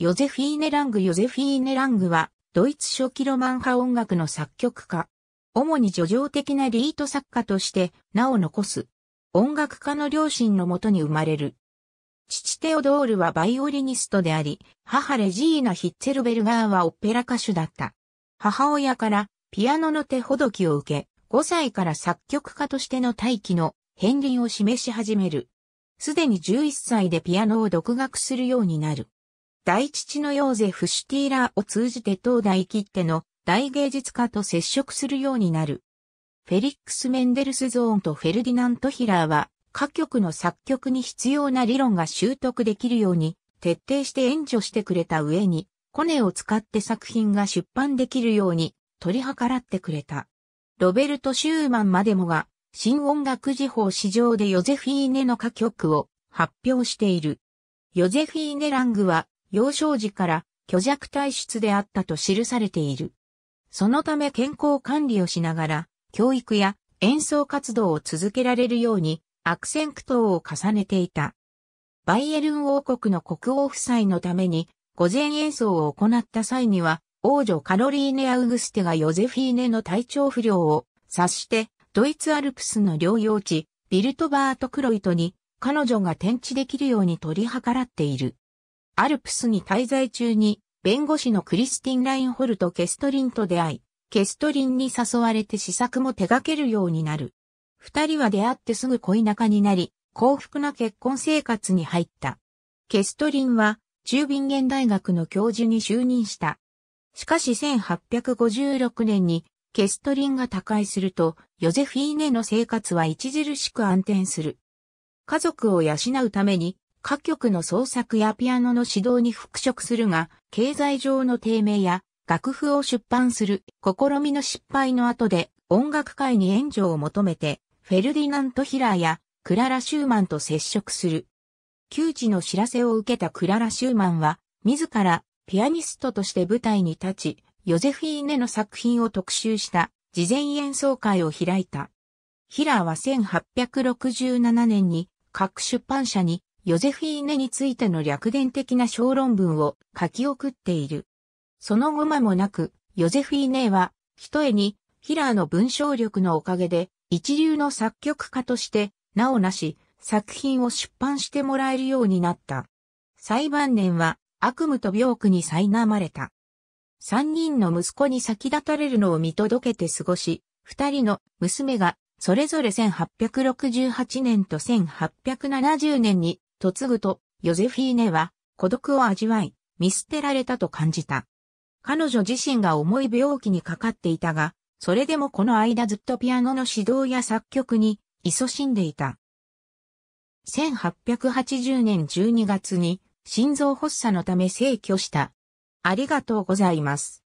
ヨゼフィーネ・ラングヨゼフィーネ・ラングは、ドイツ初期ロマン派音楽の作曲家。主に叙情的なリート作家として名を残す。音楽家の両親のもとに生まれる。父テオドールはバイオリニストであり、母レジーナ・ヒッツェルベルガーはオペラ歌手だった。母親からピアノの手ほどきを受け、5歳から作曲家としての大機の片鱗を示し始める。すでに11歳でピアノを独学するようになる。大父のヨーゼフ・シュティーラーを通じて当代切手の大芸術家と接触するようになる。フェリックス・メンデルスゾーンとフェルディナント・ヒラーは、歌曲の作曲に必要な理論が習得できるように、徹底して援助してくれた上に、コネを使って作品が出版できるように、取り計らってくれた。ロベルト・シューマンまでもが、新音楽時報史上でヨゼフィーネの歌曲を発表している。ヨゼフィーネ・ラングは、幼少時から虚弱体質であったと記されている。そのため健康管理をしながら、教育や演奏活動を続けられるように、悪戦苦闘を重ねていた。バイエルン王国の国王夫妻のために、御前演奏を行った際には、王女カロリーネ・アウグステがヨゼフィーネの体調不良を察して、ドイツアルプスの療養地、ビルトバート・クロイトに、彼女が転地できるように取り計らっている。アルプスに滞在中に、弁護士のクリスティン・ラインホルト・ケストリンと出会い、ケストリンに誘われて試作も手掛けるようになる。二人は出会ってすぐ恋仲になり、幸福な結婚生活に入った。ケストリンは、中便現大学の教授に就任した。しかし1856年に、ケストリンが他界すると、ヨゼフィーネの生活は著しく暗転する。家族を養うために、歌曲の創作やピアノの指導に復職するが、経済上の低迷や楽譜を出版する試みの失敗の後で音楽界に援助を求めて、フェルディナント・ヒラーやクララ・シューマンと接触する。窮地の知らせを受けたクララ・シューマンは、自らピアニストとして舞台に立ち、ヨゼフィーネの作品を特集した事前演奏会を開いた。ヒラーは1867年に各出版社にヨゼフィーネについての略伝的な小論文を書き送っている。その後間もなく、ヨゼフィーネは、ひとえに、ヒラーの文章力のおかげで、一流の作曲家として、なおなし、作品を出版してもらえるようになった。最晩年は、悪夢と病苦に苛まれた。三人の息子に先立たれるのを見届けて過ごし、二人の娘が、それぞれ1868年と1870年に嫁ぐと、ヨゼフィーネは孤独を味わい、見捨てられたと感じた。彼女自身が重い病気にかかっていたが、それでもこの間ずっとピアノの指導や作曲に勤しんでいた。1880年12月に心臓発作のため逝去した。ありがとうございます。